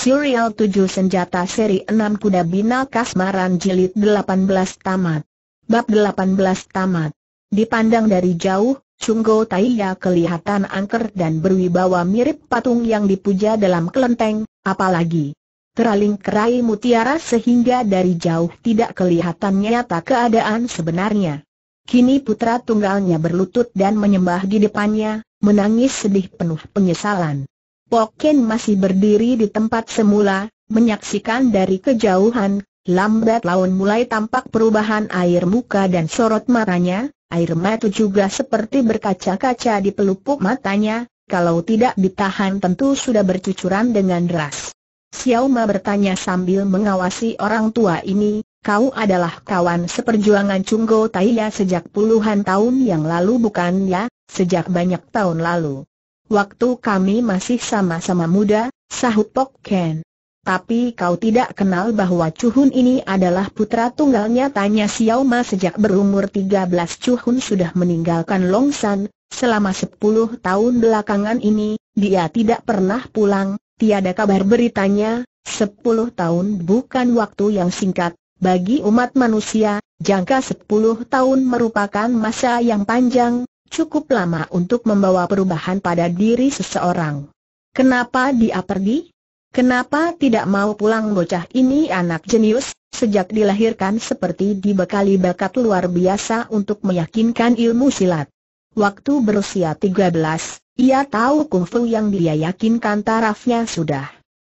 Serial 7 Senjata Seri 6 Kuda Bina Kasmaran Jilid 18 Tamat Bab 18 Tamat Dipandang dari jauh, Sunggo Taiya kelihatan angker dan berwibawa mirip patung yang dipuja dalam kelenteng, apalagi teraling kerai mutiara sehingga dari jauh tidak kelihatan nyata keadaan sebenarnya. Kini putra tunggalnya berlutut dan menyembah di depannya, menangis sedih penuh penyesalan. Poken masih berdiri di tempat semula, menyaksikan dari kejauhan, lambat laun mulai tampak perubahan air muka dan sorot matanya, air mata juga seperti berkaca-kaca di pelupuk matanya, kalau tidak ditahan tentu sudah bercucuran dengan deras. Xiao Ma bertanya sambil mengawasi orang tua ini, kau adalah kawan seperjuangan Chunggo Taiya sejak puluhan tahun yang lalu bukan ya, sejak banyak tahun lalu. Waktu kami masih sama-sama muda, sahut Pok Ken. Tapi kau tidak kenal bahwa Cuhun ini adalah putra tunggalnya tanya Xiao Ma sejak berumur 13 Hun sudah meninggalkan Longsan, selama 10 tahun belakangan ini, dia tidak pernah pulang, tiada kabar beritanya, 10 tahun bukan waktu yang singkat, bagi umat manusia, jangka 10 tahun merupakan masa yang panjang, cukup lama untuk membawa perubahan pada diri seseorang. Kenapa dia pergi? Kenapa tidak mau pulang bocah ini anak jenius, sejak dilahirkan seperti dibekali bakat luar biasa untuk meyakinkan ilmu silat. Waktu berusia 13, ia tahu kungfu yang dia yakinkan tarafnya sudah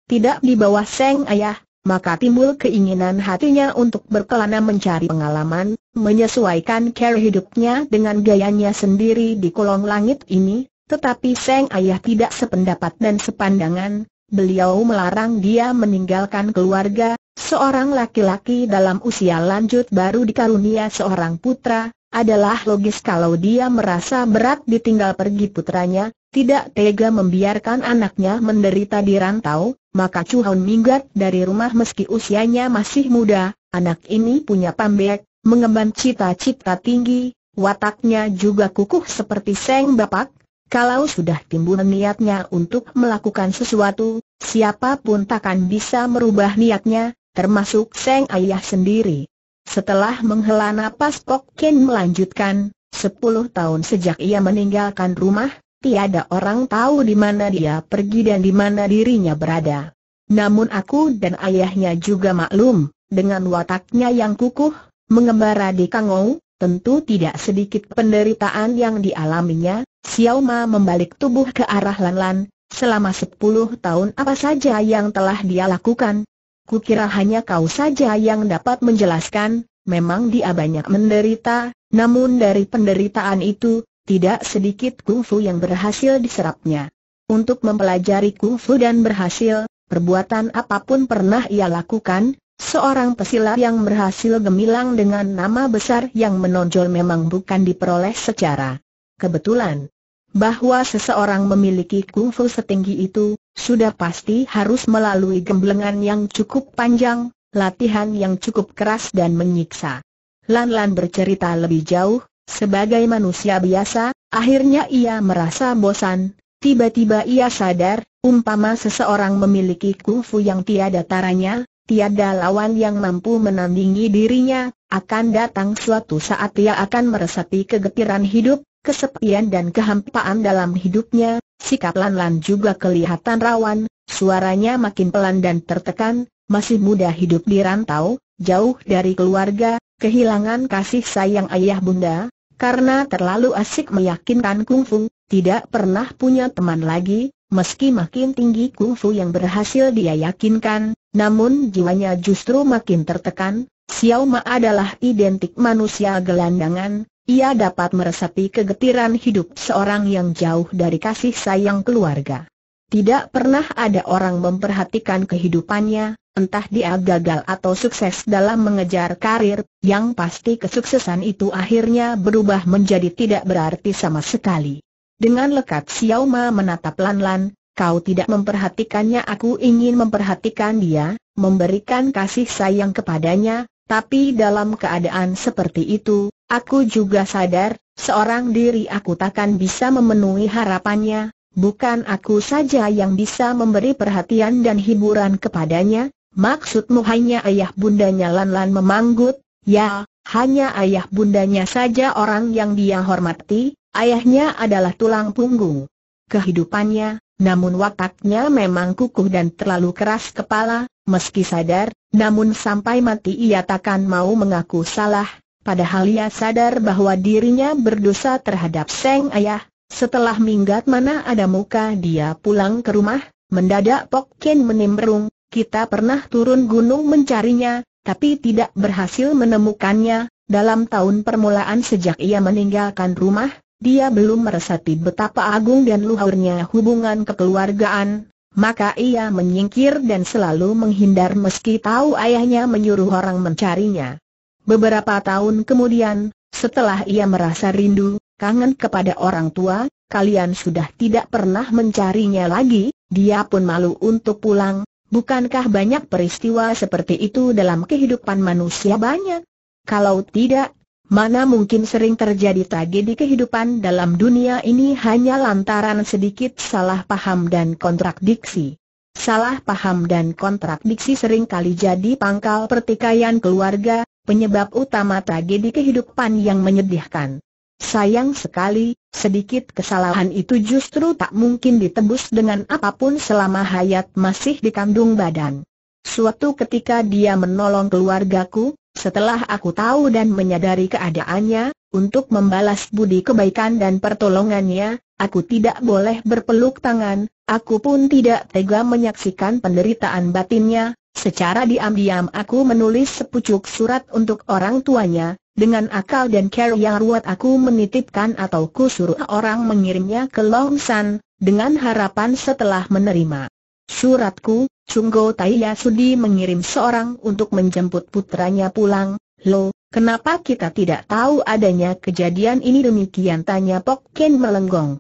tidak di bawah seng ayah, maka timbul keinginan hatinya untuk berkelana mencari pengalaman, menyesuaikan cara hidupnya dengan gayanya sendiri di kolong langit ini, tetapi Seng Ayah tidak sependapat dan sepandangan, beliau melarang dia meninggalkan keluarga, seorang laki-laki dalam usia lanjut baru dikarunia seorang putra, adalah logis kalau dia merasa berat ditinggal pergi putranya, tidak tega membiarkan anaknya menderita di rantau, maka Chu Hon minggat dari rumah meski usianya masih muda, anak ini punya pambek, mengemban cita-cita tinggi, wataknya juga kukuh seperti Seng Bapak, kalau sudah timbul niatnya untuk melakukan sesuatu, siapapun takkan bisa merubah niatnya, termasuk Seng Ayah sendiri. Setelah menghela napas kok Ken melanjutkan, Sepuluh tahun sejak ia meninggalkan rumah, Tiada orang tahu di mana dia pergi dan di mana dirinya berada. Namun aku dan ayahnya juga maklum, dengan wataknya yang kukuh, mengembara di Kangou, tentu tidak sedikit penderitaan yang dialaminya, Xiao Ma membalik tubuh ke arah Lan Lan, selama sepuluh tahun apa saja yang telah dia lakukan. Kukira hanya kau saja yang dapat menjelaskan, memang dia banyak menderita, namun dari penderitaan itu, tidak sedikit kungfu yang berhasil diserapnya. Untuk mempelajari kungfu dan berhasil, perbuatan apapun pernah ia lakukan, seorang pesilat yang berhasil gemilang dengan nama besar yang menonjol memang bukan diperoleh secara kebetulan. Bahwa seseorang memiliki kungfu setinggi itu, sudah pasti harus melalui gemblengan yang cukup panjang, latihan yang cukup keras dan menyiksa. Lan Lan bercerita lebih jauh, sebagai manusia biasa, akhirnya ia merasa bosan, tiba-tiba ia sadar, umpama seseorang memiliki kungfu yang tiada taranya, tiada lawan yang mampu menandingi dirinya, akan datang suatu saat ia akan meresapi kegetiran hidup, kesepian dan kehampaan dalam hidupnya, sikap Lan-Lan juga kelihatan rawan, suaranya makin pelan dan tertekan, masih muda hidup di rantau, jauh dari keluarga, kehilangan kasih sayang ayah bunda, karena terlalu asik meyakinkan kungfu, tidak pernah punya teman lagi, meski makin tinggi kungfu yang berhasil dia yakinkan, namun jiwanya justru makin tertekan, Xiao Ma adalah identik manusia gelandangan, ia dapat meresapi kegetiran hidup seorang yang jauh dari kasih sayang keluarga. Tidak pernah ada orang memperhatikan kehidupannya, entah dia gagal atau sukses dalam mengejar karir, yang pasti kesuksesan itu akhirnya berubah menjadi tidak berarti sama sekali. Dengan lekat Xiao Ma menatap Lan-Lan, kau tidak memperhatikannya aku ingin memperhatikan dia, memberikan kasih sayang kepadanya, tapi dalam keadaan seperti itu, aku juga sadar, seorang diri aku takkan bisa memenuhi harapannya, bukan aku saja yang bisa memberi perhatian dan hiburan kepadanya, maksudmu hanya ayah bundanya Lan-Lan memanggut, ya, hanya ayah bundanya saja orang yang dia hormati, ayahnya adalah tulang punggung kehidupannya, namun wataknya memang kukuh dan terlalu keras kepala, meski sadar, namun sampai mati ia takkan mau mengaku salah, padahal ia sadar bahwa dirinya berdosa terhadap Seng Ayah, setelah minggat mana ada muka dia pulang ke rumah, mendadak Pok Ken menimbrung, kita pernah turun gunung mencarinya, tapi tidak berhasil menemukannya, dalam tahun permulaan sejak ia meninggalkan rumah, dia belum meresapi betapa agung dan luhurnya hubungan kekeluargaan, maka ia menyingkir dan selalu menghindar meski tahu ayahnya menyuruh orang mencarinya. Beberapa tahun kemudian, setelah ia merasa rindu, kangen kepada orang tua, kalian sudah tidak pernah mencarinya lagi, dia pun malu untuk pulang, bukankah banyak peristiwa seperti itu dalam kehidupan manusia banyak? Kalau tidak, mana mungkin sering terjadi tragedi kehidupan dalam dunia ini hanya lantaran sedikit salah paham dan kontradiksi. Salah paham dan kontradiksi sering kali jadi pangkal pertikaian keluarga, penyebab utama tragedi kehidupan yang menyedihkan. Sayang sekali, sedikit kesalahan itu justru tak mungkin ditebus dengan apapun selama Hayat masih dikandung badan. Suatu ketika dia menolong keluargaku, setelah aku tahu dan menyadari keadaannya, untuk membalas budi kebaikan dan pertolongannya, aku tidak boleh berpeluk tangan, aku pun tidak tega menyaksikan penderitaan batinnya, secara diam-diam aku menulis sepucuk surat untuk orang tuanya, dengan akal dan care yang ruwet aku menitipkan atau kusuruh orang mengirimnya ke Longsan, dengan harapan setelah menerima suratku, Sunggo Taiya Sudi mengirim seorang untuk menjemput putranya pulang. Lo, kenapa kita tidak tahu adanya kejadian ini demikian tanya Pok Ken melenggong.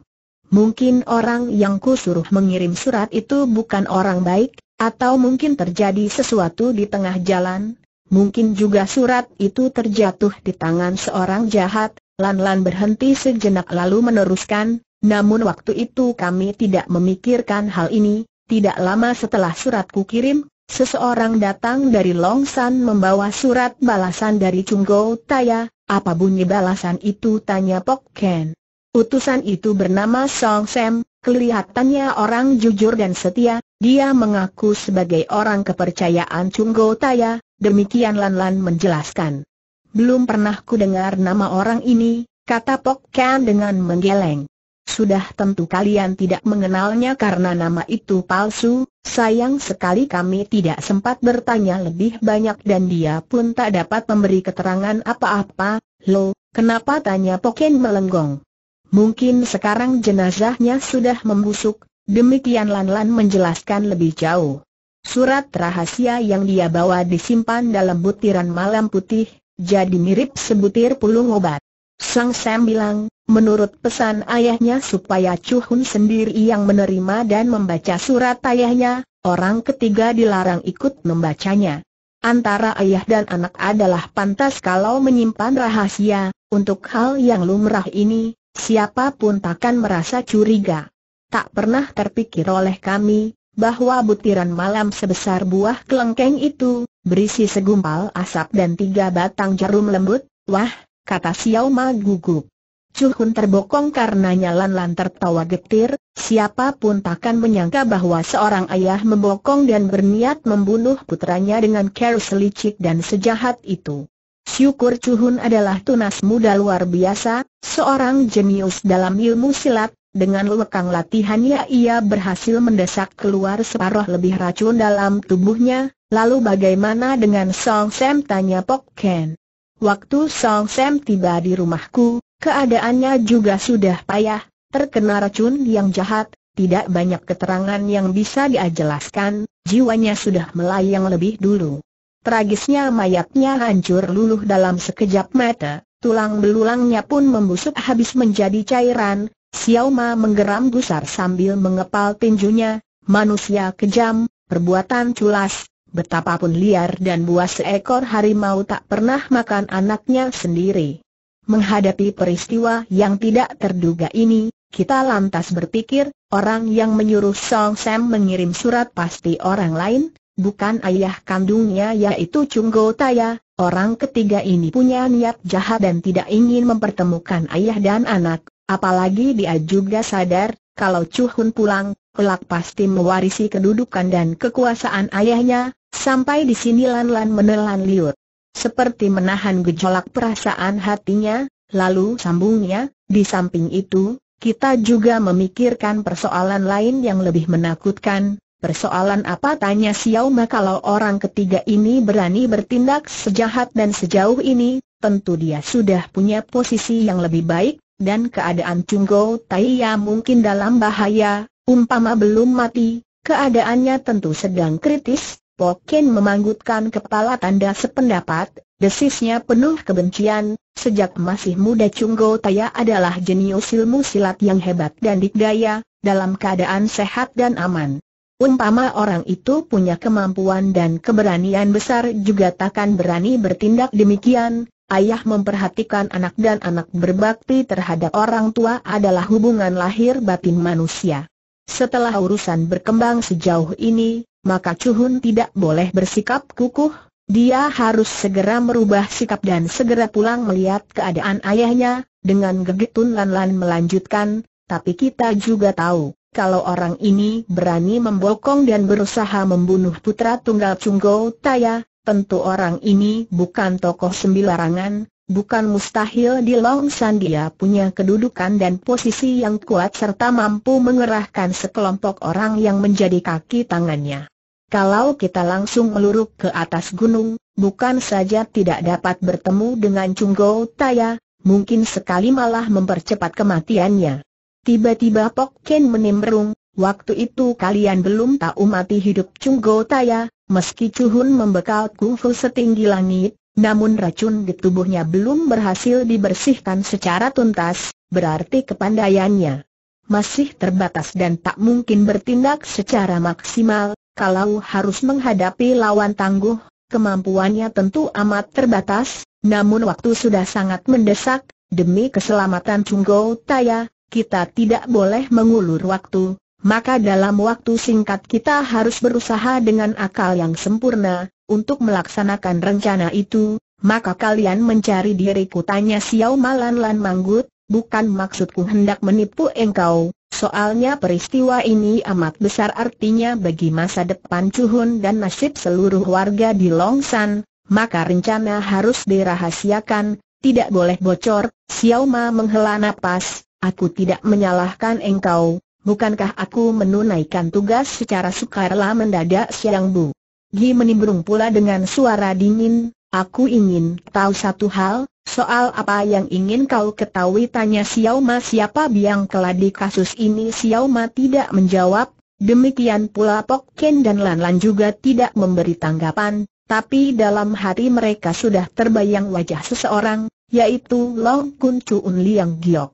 Mungkin orang yang kusuruh mengirim surat itu bukan orang baik, atau mungkin terjadi sesuatu di tengah jalan, Mungkin juga surat itu terjatuh di tangan seorang jahat, Lan-Lan berhenti sejenak lalu meneruskan, namun waktu itu kami tidak memikirkan hal ini, tidak lama setelah suratku kirim, seseorang datang dari Longsan membawa surat balasan dari Chunggo Taya, apa bunyi balasan itu tanya Pok Ken. Utusan itu bernama Song Sam, kelihatannya orang jujur dan setia, dia mengaku sebagai orang kepercayaan Chunggo Taya, Demikian Lan Lan menjelaskan. Belum pernah ku dengar nama orang ini, kata Pok Kan dengan menggeleng. Sudah tentu kalian tidak mengenalnya karena nama itu palsu, sayang sekali kami tidak sempat bertanya lebih banyak dan dia pun tak dapat memberi keterangan apa-apa, lo, kenapa tanya Poken melenggong? Mungkin sekarang jenazahnya sudah membusuk, demikian Lan Lan menjelaskan lebih jauh. Surat rahasia yang dia bawa disimpan dalam butiran malam putih, jadi mirip sebutir pulung obat. Sang Sam bilang, menurut pesan ayahnya supaya Chu sendiri yang menerima dan membaca surat ayahnya, orang ketiga dilarang ikut membacanya. Antara ayah dan anak adalah pantas kalau menyimpan rahasia, untuk hal yang lumrah ini, siapapun takkan merasa curiga. Tak pernah terpikir oleh kami, bahwa butiran malam sebesar buah kelengkeng itu, berisi segumpal asap dan tiga batang jarum lembut, wah, kata Xiao Ma gugup. Cuhun terbokong karena Nyalan-Lan tertawa getir, siapapun takkan menyangka bahwa seorang ayah membokong dan berniat membunuh putranya dengan cara selicik dan sejahat itu. Syukur Cuhun adalah tunas muda luar biasa, seorang jenius dalam ilmu silat, dengan lekang latihannya ia berhasil mendesak keluar separuh lebih racun dalam tubuhnya, lalu bagaimana dengan Song Sam tanya Pok Ken. Waktu Song Sam tiba di rumahku, keadaannya juga sudah payah, terkena racun yang jahat, tidak banyak keterangan yang bisa dia jelaskan, jiwanya sudah melayang lebih dulu. Tragisnya mayatnya hancur luluh dalam sekejap mata, tulang belulangnya pun membusuk habis menjadi cairan, Xiao menggeram gusar sambil mengepal tinjunya, manusia kejam, perbuatan culas, betapapun liar dan buas seekor harimau tak pernah makan anaknya sendiri. Menghadapi peristiwa yang tidak terduga ini, kita lantas berpikir, orang yang menyuruh Song Sam mengirim surat pasti orang lain, bukan ayah kandungnya yaitu Chung Go Taya, orang ketiga ini punya niat jahat dan tidak ingin mempertemukan ayah dan anak, Apalagi dia juga sadar, kalau Chu Hun pulang, kelak pasti mewarisi kedudukan dan kekuasaan ayahnya, sampai di sini Lan Lan menelan liur. Seperti menahan gejolak perasaan hatinya, lalu sambungnya, di samping itu, kita juga memikirkan persoalan lain yang lebih menakutkan, Persoalan apa tanya Xiao Ma kalau orang ketiga ini berani bertindak sejahat dan sejauh ini, tentu dia sudah punya posisi yang lebih baik, dan keadaan Chunggo Taiya mungkin dalam bahaya, umpama belum mati, keadaannya tentu sedang kritis, Pokin memanggutkan kepala tanda sependapat, desisnya penuh kebencian, sejak masih muda Chunggo Taya adalah jenius ilmu silat yang hebat dan dikdaya, dalam keadaan sehat dan aman. Umpama orang itu punya kemampuan dan keberanian besar juga takkan berani bertindak demikian, ayah memperhatikan anak dan anak berbakti terhadap orang tua adalah hubungan lahir batin manusia. Setelah urusan berkembang sejauh ini, maka Cuhun tidak boleh bersikap kukuh, dia harus segera merubah sikap dan segera pulang melihat keadaan ayahnya, dengan gegetun Lan-Lan melanjutkan, tapi kita juga tahu, kalau orang ini berani membokong dan berusaha membunuh putra tunggal Cunggo Taya, tentu orang ini bukan tokoh sembilarangan, bukan mustahil di Long San dia punya kedudukan dan posisi yang kuat serta mampu mengerahkan sekelompok orang yang menjadi kaki tangannya. Kalau kita langsung meluruk ke atas gunung, bukan saja tidak dapat bertemu dengan Chunggo Taya, mungkin sekali malah mempercepat kematiannya. Tiba-tiba Pok Ken menimbrung, waktu itu kalian belum tahu mati hidup Chunggo Taya, Meski Chuhun membekal kungfu setinggi langit, namun racun di tubuhnya belum berhasil dibersihkan secara tuntas, berarti kepandaiannya masih terbatas dan tak mungkin bertindak secara maksimal, kalau harus menghadapi lawan tangguh, kemampuannya tentu amat terbatas, namun waktu sudah sangat mendesak, demi keselamatan Chunggo Taya, kita tidak boleh mengulur waktu, maka dalam waktu singkat kita harus berusaha dengan akal yang sempurna, untuk melaksanakan rencana itu, maka kalian mencari diriku tanya Xiao Malan Lan Manggut, bukan maksudku hendak menipu engkau, soalnya peristiwa ini amat besar artinya bagi masa depan Cuhun dan nasib seluruh warga di Longshan. maka rencana harus dirahasiakan, tidak boleh bocor, Xiao Ma menghela napas, aku tidak menyalahkan engkau, Bukankah aku menunaikan tugas secara sukarela mendadak siang bu? Gi menimbrung pula dengan suara dingin, aku ingin tahu satu hal, soal apa yang ingin kau ketahui tanya Xiao Ma siapa biang keladi kasus ini Xiao Ma tidak menjawab, demikian pula Pok Ken dan Lan Lan juga tidak memberi tanggapan, tapi dalam hati mereka sudah terbayang wajah seseorang, yaitu Long Kun Chu Un Liang Giok.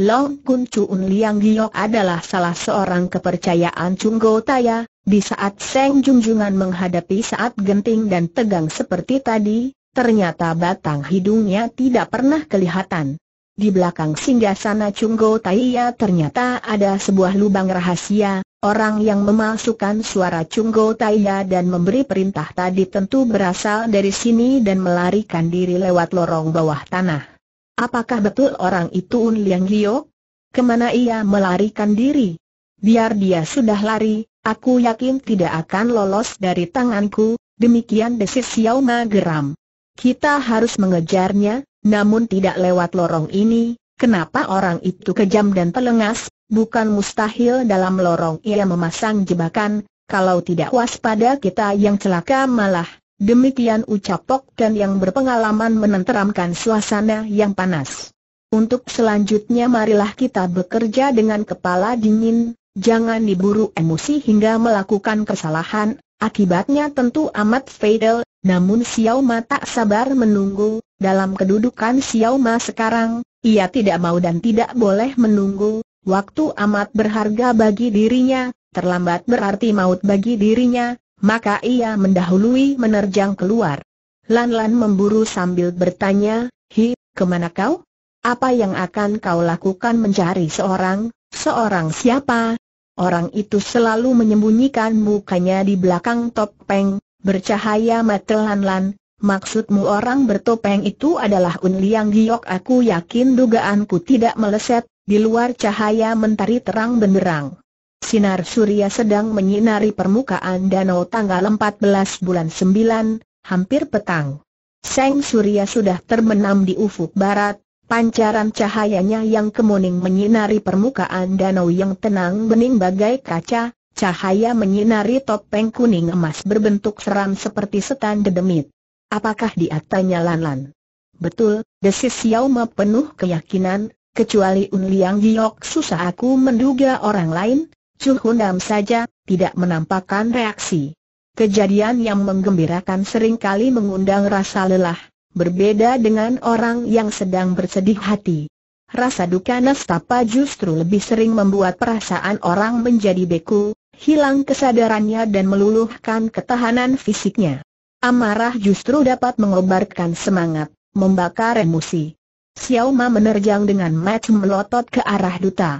Long Kun Chun Liang Giok adalah salah seorang kepercayaan Chung Go Taya, di saat Seng Jungjungan menghadapi saat genting dan tegang seperti tadi, ternyata batang hidungnya tidak pernah kelihatan. Di belakang singgah sana Go Taya ternyata ada sebuah lubang rahasia, orang yang memasukkan suara Go Taya dan memberi perintah tadi tentu berasal dari sini dan melarikan diri lewat lorong bawah tanah. Apakah betul orang itu Un Liang Liu? Kemana ia melarikan diri? Biar dia sudah lari, aku yakin tidak akan lolos dari tanganku, demikian desis Xiao Ma geram. Kita harus mengejarnya, namun tidak lewat lorong ini, kenapa orang itu kejam dan telengas, bukan mustahil dalam lorong ia memasang jebakan, kalau tidak waspada kita yang celaka malah Demikian ucap Pok Ken yang berpengalaman menenteramkan suasana yang panas. Untuk selanjutnya marilah kita bekerja dengan kepala dingin, jangan diburu emosi hingga melakukan kesalahan, akibatnya tentu amat fatal, namun Xiao Ma tak sabar menunggu, dalam kedudukan Xiao Ma sekarang, ia tidak mau dan tidak boleh menunggu, waktu amat berharga bagi dirinya, terlambat berarti maut bagi dirinya, maka ia mendahului menerjang keluar. Lan-lan memburu sambil bertanya, Hi, kemana kau? Apa yang akan kau lakukan mencari seorang, seorang siapa? Orang itu selalu menyembunyikan mukanya di belakang topeng, bercahaya mata Lan-lan, Maksudmu orang bertopeng itu adalah Un Liang Giok aku yakin dugaanku tidak meleset, di luar cahaya mentari terang benderang. Sinar surya sedang menyinari permukaan danau tanggal 14 bulan 9, hampir petang. Seng surya sudah terbenam di ufuk barat, pancaran cahayanya yang kemuning menyinari permukaan danau yang tenang bening bagai kaca, cahaya menyinari topeng kuning emas berbentuk seram seperti setan dedemit. Apakah dia tanya lan Betul, desis Yauma penuh keyakinan, kecuali Un Liang Giok susah aku menduga orang lain, Chu Hunam saja, tidak menampakkan reaksi. Kejadian yang menggembirakan kali mengundang rasa lelah, berbeda dengan orang yang sedang bersedih hati. Rasa duka nestapa justru lebih sering membuat perasaan orang menjadi beku, hilang kesadarannya dan meluluhkan ketahanan fisiknya. Amarah justru dapat mengobarkan semangat, membakar emosi. Xiao Ma menerjang dengan mata melotot ke arah duta.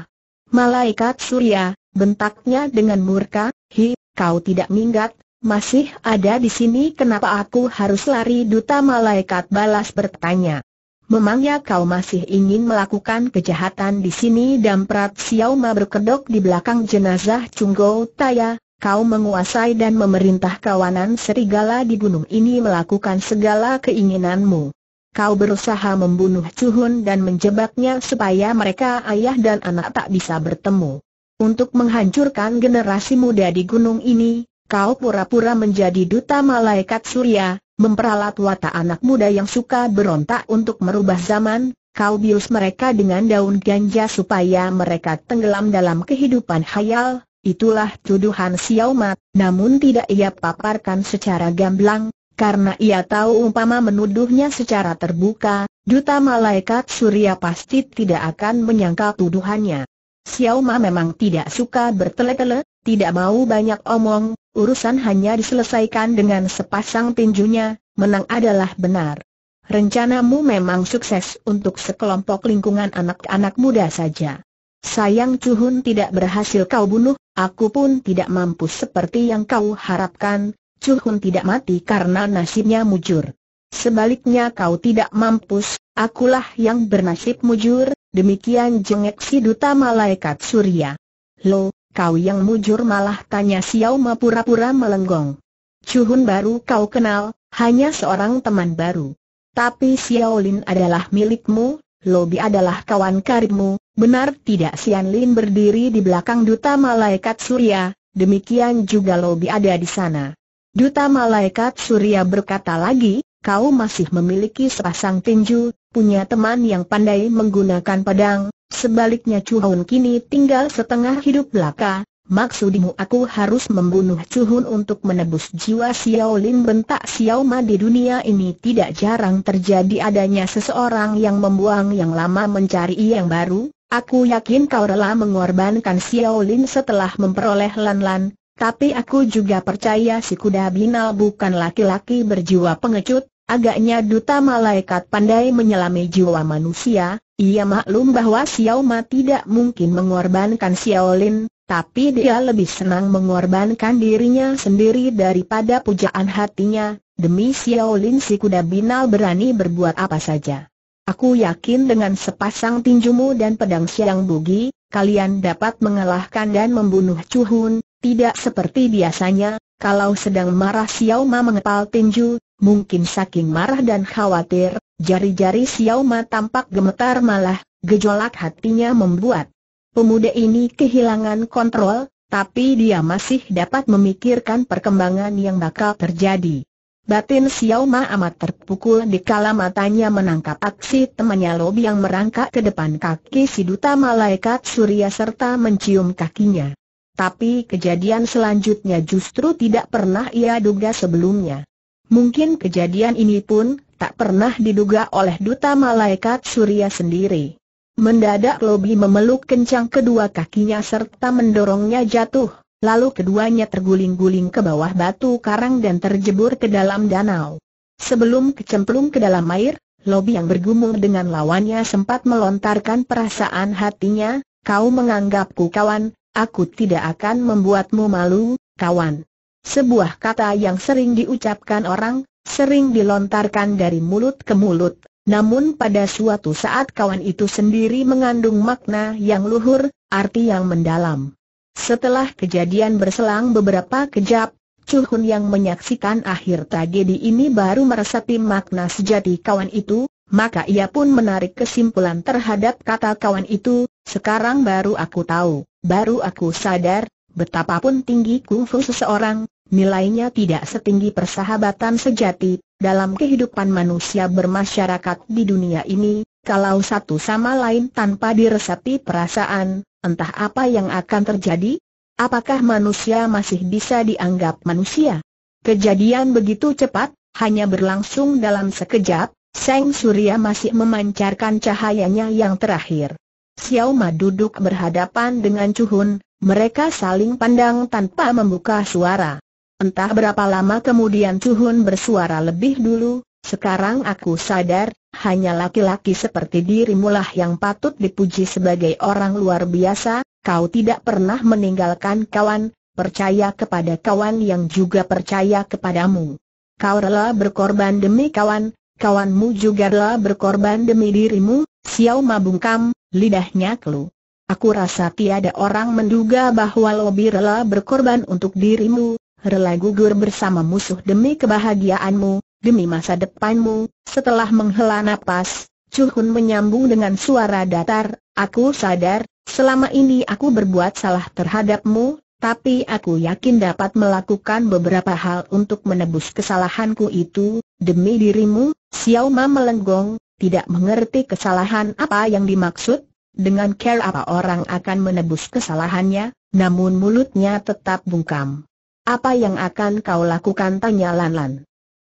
Malaikat surya, bentaknya dengan murka, hi, kau tidak minggat, masih ada di sini kenapa aku harus lari duta malaikat balas bertanya. Memangnya kau masih ingin melakukan kejahatan di sini Dan Damprat Xiaoma berkedok di belakang jenazah Chunggo Taya, kau menguasai dan memerintah kawanan serigala di gunung ini melakukan segala keinginanmu. Kau berusaha membunuh Chuhun dan menjebaknya supaya mereka ayah dan anak tak bisa bertemu untuk menghancurkan generasi muda di gunung ini, kau pura-pura menjadi duta malaikat surya, memperalat watak anak muda yang suka berontak untuk merubah zaman, kau bius mereka dengan daun ganja supaya mereka tenggelam dalam kehidupan hayal, itulah tuduhan Xiaomat, namun tidak ia paparkan secara gamblang, karena ia tahu umpama menuduhnya secara terbuka, duta malaikat surya pasti tidak akan menyangka tuduhannya. Xiao Ma memang tidak suka bertele-tele, tidak mau banyak omong, urusan hanya diselesaikan dengan sepasang tinjunya, menang adalah benar. Rencanamu memang sukses untuk sekelompok lingkungan anak-anak muda saja. Sayang Cuhun tidak berhasil kau bunuh, aku pun tidak mampu seperti yang kau harapkan, Cuhun tidak mati karena nasibnya mujur. Sebaliknya kau tidak mampus, akulah yang bernasib mujur, Demikian jengek si duta malaikat surya. Lo, kau yang mujur malah tanya Xiao Ma pura-pura melenggong. Cuhun baru kau kenal, hanya seorang teman baru. Tapi Lin adalah milikmu, Lobi adalah kawan karibmu, benar tidak Sian Lin berdiri di belakang duta malaikat surya, demikian juga Lobi ada di sana. Duta malaikat surya berkata lagi, kau masih memiliki sepasang tinju, punya teman yang pandai menggunakan pedang, sebaliknya Chu Hun kini tinggal setengah hidup belaka, Maksudmu aku harus membunuh Chu Hun untuk menebus jiwa Xiao Lin bentak Xiao Ma di dunia ini tidak jarang terjadi adanya seseorang yang membuang yang lama mencari yang baru. Aku yakin kau rela mengorbankan Xiao Lin setelah memperoleh Lan Lan, tapi aku juga percaya si kuda binal bukan laki-laki berjiwa pengecut, Agaknya duta malaikat pandai menyelami jiwa manusia, ia maklum bahwa Xiao Ma tidak mungkin mengorbankan Xiao Lin, tapi dia lebih senang mengorbankan dirinya sendiri daripada pujaan hatinya, demi Xiao Lin. si kuda binal berani berbuat apa saja. Aku yakin dengan sepasang tinjumu dan pedang siang bugi, kalian dapat mengalahkan dan membunuh Chuhun. tidak seperti biasanya, kalau sedang marah Xiao Ma mengepal tinju, Mungkin saking marah dan khawatir, jari-jari Xiao tampak gemetar malah, gejolak hatinya membuat pemuda ini kehilangan kontrol, tapi dia masih dapat memikirkan perkembangan yang bakal terjadi. Batin Xiao amat terpukul dikala matanya menangkap aksi temannya Lobi yang merangkak ke depan kaki si duta malaikat surya serta mencium kakinya. Tapi kejadian selanjutnya justru tidak pernah ia duga sebelumnya. Mungkin kejadian ini pun tak pernah diduga oleh duta malaikat surya sendiri. Mendadak Lobi memeluk kencang kedua kakinya serta mendorongnya jatuh, lalu keduanya terguling-guling ke bawah batu karang dan terjebur ke dalam danau. Sebelum kecemplung ke dalam air, Lobi yang bergumul dengan lawannya sempat melontarkan perasaan hatinya, kau menganggapku kawan, aku tidak akan membuatmu malu, kawan. Sebuah kata yang sering diucapkan orang, sering dilontarkan dari mulut ke mulut, namun pada suatu saat kawan itu sendiri mengandung makna yang luhur, arti yang mendalam. Setelah kejadian berselang beberapa kejap, Chuhun yang menyaksikan akhir tragedi ini baru meresapi makna sejati kawan itu, maka ia pun menarik kesimpulan terhadap kata kawan itu, sekarang baru aku tahu, baru aku sadar, betapapun tinggi kungfu seseorang, nilainya tidak setinggi persahabatan sejati, dalam kehidupan manusia bermasyarakat di dunia ini, kalau satu sama lain tanpa diresapi perasaan, entah apa yang akan terjadi? Apakah manusia masih bisa dianggap manusia? Kejadian begitu cepat, hanya berlangsung dalam sekejap, Seng Surya masih memancarkan cahayanya yang terakhir. Xiao Ma duduk berhadapan dengan Chu Hun, mereka saling pandang tanpa membuka suara. Entah berapa lama kemudian Cuhun bersuara lebih dulu, sekarang aku sadar, hanya laki-laki seperti dirimulah yang patut dipuji sebagai orang luar biasa, kau tidak pernah meninggalkan kawan, percaya kepada kawan yang juga percaya kepadamu. Kau rela berkorban demi kawan, kawanmu juga rela berkorban demi dirimu, siau Mabungkam, lidahnya kelu. Aku rasa tiada orang menduga bahwa Lobi rela berkorban untuk dirimu, rela gugur bersama musuh demi kebahagiaanmu, demi masa depanmu, setelah menghela napas, Chuhun menyambung dengan suara datar, aku sadar, selama ini aku berbuat salah terhadapmu, tapi aku yakin dapat melakukan beberapa hal untuk menebus kesalahanku itu, demi dirimu, Xiao Ma melenggong, tidak mengerti kesalahan apa yang dimaksud, dengan care apa orang akan menebus kesalahannya, namun mulutnya tetap bungkam. Apa yang akan kau lakukan? Tanya Lan Lan.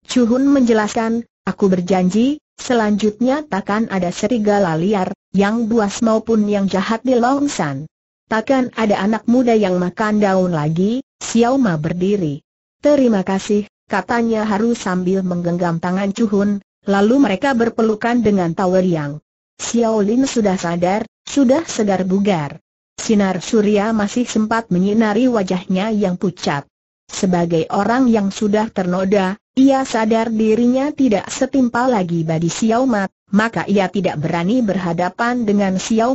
Chuhun menjelaskan, aku berjanji, selanjutnya takkan ada serigala liar, yang buas maupun yang jahat di Longsan. Takkan ada anak muda yang makan daun lagi, Xiao Ma berdiri. Terima kasih, katanya Haru sambil menggenggam tangan Chuhun, lalu mereka berpelukan dengan Tower Yang. Xiao Lin sudah sadar, sudah segar bugar. Sinar surya masih sempat menyinari wajahnya yang pucat. Sebagai orang yang sudah ternoda, ia sadar dirinya tidak setimpal lagi bagi Xiao maka ia tidak berani berhadapan dengan Xiao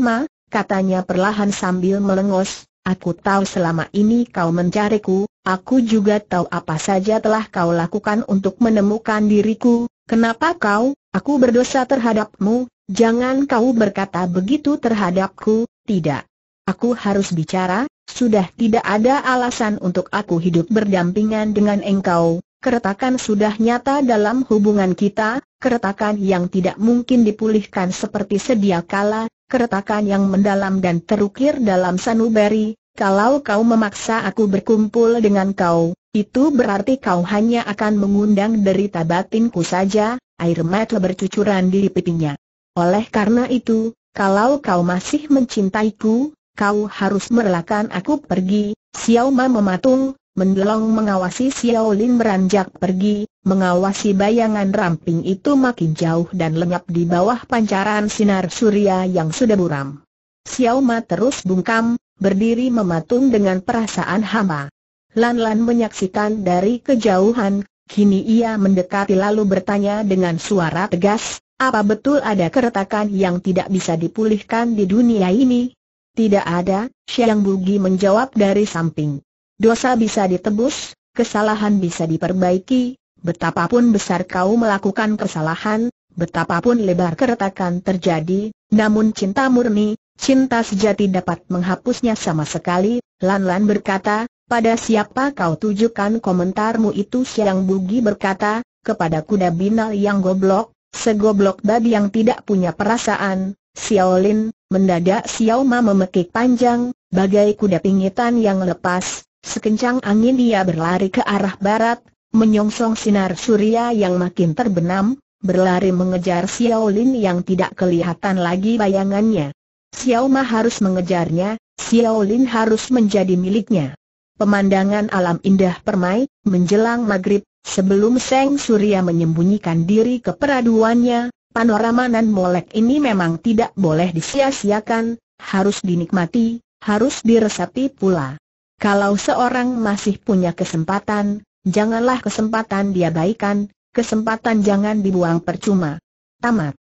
katanya perlahan sambil melengos, aku tahu selama ini kau mencariku, aku juga tahu apa saja telah kau lakukan untuk menemukan diriku, kenapa kau, aku berdosa terhadapmu, jangan kau berkata begitu terhadapku, tidak. Aku harus bicara, sudah tidak ada alasan untuk aku hidup berdampingan dengan engkau, keretakan sudah nyata dalam hubungan kita, keretakan yang tidak mungkin dipulihkan seperti sedia kala, keretakan yang mendalam dan terukir dalam sanubari, kalau kau memaksa aku berkumpul dengan kau, itu berarti kau hanya akan mengundang derita batinku saja, air mata bercucuran di pipinya. Oleh karena itu, kalau kau masih mencintaiku, kau harus merelakan aku pergi. Xiao Ma mematung, mendelong mengawasi Xiao Lin beranjak pergi, mengawasi bayangan ramping itu makin jauh dan lenyap di bawah pancaran sinar surya yang sudah buram. Xiao Ma terus bungkam, berdiri mematung dengan perasaan hama. Lan-lan menyaksikan dari kejauhan, kini ia mendekati lalu bertanya dengan suara tegas, apa betul ada keretakan yang tidak bisa dipulihkan di dunia ini? Tidak ada, siang Bugi menjawab dari samping. Dosa bisa ditebus, kesalahan bisa diperbaiki, betapapun besar kau melakukan kesalahan, betapapun lebar keretakan terjadi, namun cinta murni, cinta sejati dapat menghapusnya sama sekali, Lan-Lan berkata, pada siapa kau tujukan komentarmu itu Siang Bugi berkata, kepada kuda binal yang goblok, segoblok babi yang tidak punya perasaan, Xiaolin, Mendadak Xiao Ma memekik panjang, bagai kuda pingitan yang lepas, sekencang angin dia berlari ke arah barat, menyongsong sinar surya yang makin terbenam, berlari mengejar Xiao Lin yang tidak kelihatan lagi bayangannya. Xiao Ma harus mengejarnya, Xiao Lin harus menjadi miliknya. Pemandangan alam indah permai, menjelang maghrib, sebelum Seng Surya menyembunyikan diri ke peraduannya, panorama nan molek ini memang tidak boleh disia-siakan, harus dinikmati, harus diresapi pula. Kalau seorang masih punya kesempatan, janganlah kesempatan diabaikan, kesempatan jangan dibuang percuma. Tamat.